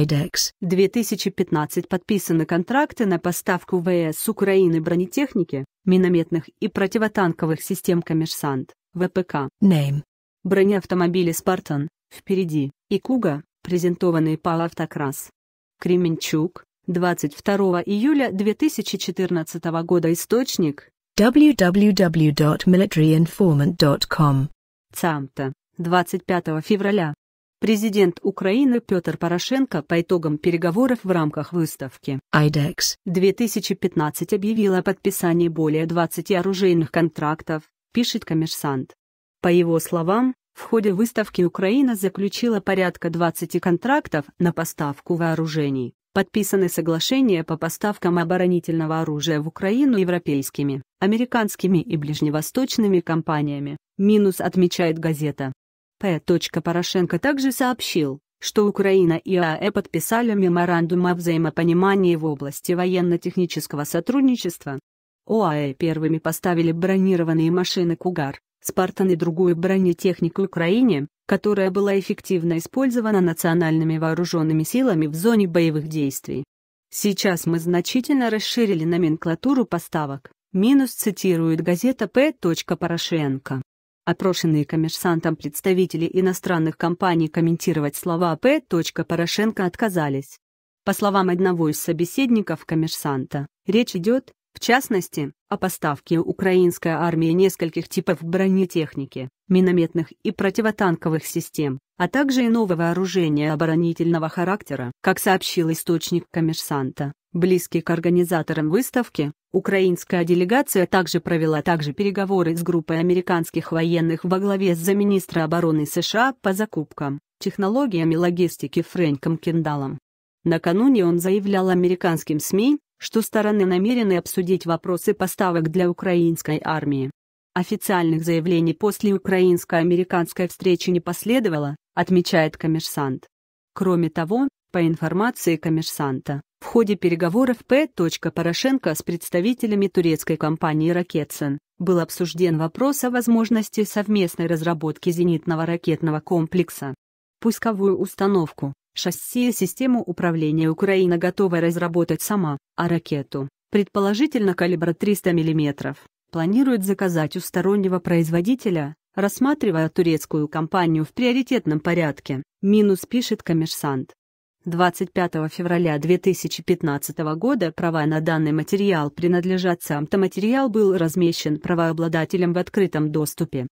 IDEX 2015 подписаны контракты на поставку ВС Украины бронетехники, минометных и противотанковых систем «Коммерсант», ВПК. Name. Бронеавтомобили «Спартан» впереди и «Куга», презентованные по «Автокрас». Кременчук, 22 июля 2014 года Источник www.militaryinformant.com ЦАМТа, 25 февраля Президент Украины Петр Порошенко по итогам переговоров в рамках выставки IDEX 2015 объявил о подписании более 20 оружейных контрактов, пишет коммерсант. По его словам, в ходе выставки Украина заключила порядка 20 контрактов на поставку вооружений. Подписаны соглашения по поставкам оборонительного оружия в Украину европейскими, американскими и ближневосточными компаниями, минус отмечает газета. П. Порошенко также сообщил, что Украина и АЭ подписали меморандум о взаимопонимании в области военно-технического сотрудничества. ОАЭ первыми поставили бронированные машины «Кугар», «Спартан» и другую бронетехнику Украине, которая была эффективно использована национальными вооруженными силами в зоне боевых действий. Сейчас мы значительно расширили номенклатуру поставок, минус цитирует газета П. Порошенко. Опрошенные коммерсантом представители иностранных компаний комментировать слова П. Порошенко отказались. По словам одного из собеседников коммерсанта, речь идет, в частности, о поставке украинской армии нескольких типов бронетехники, минометных и противотанковых систем, а также иного вооружения оборонительного характера, как сообщил источник коммерсанта. Близкий к организаторам выставки, украинская делегация также провела также переговоры с группой американских военных во главе с замминистра обороны США по закупкам, технологиям и логистике Фрэнком Кендалом. Накануне он заявлял американским СМИ, что стороны намерены обсудить вопросы поставок для украинской армии. Официальных заявлений после украинско-американской встречи не последовало, отмечает коммерсант. Кроме того, по информации коммерсанта, в ходе переговоров П. Порошенко с представителями турецкой компании «Ракетсен» был обсужден вопрос о возможности совместной разработки зенитного ракетного комплекса. Пусковую установку, шасси и систему управления Украина готова разработать сама, а ракету, предположительно калибра 300 мм, планирует заказать у стороннего производителя, рассматривая турецкую компанию в приоритетном порядке, минус пишет коммерсант. 25 февраля 2015 года права на данный материал принадлежат сам-то материал был размещен правообладателем в открытом доступе.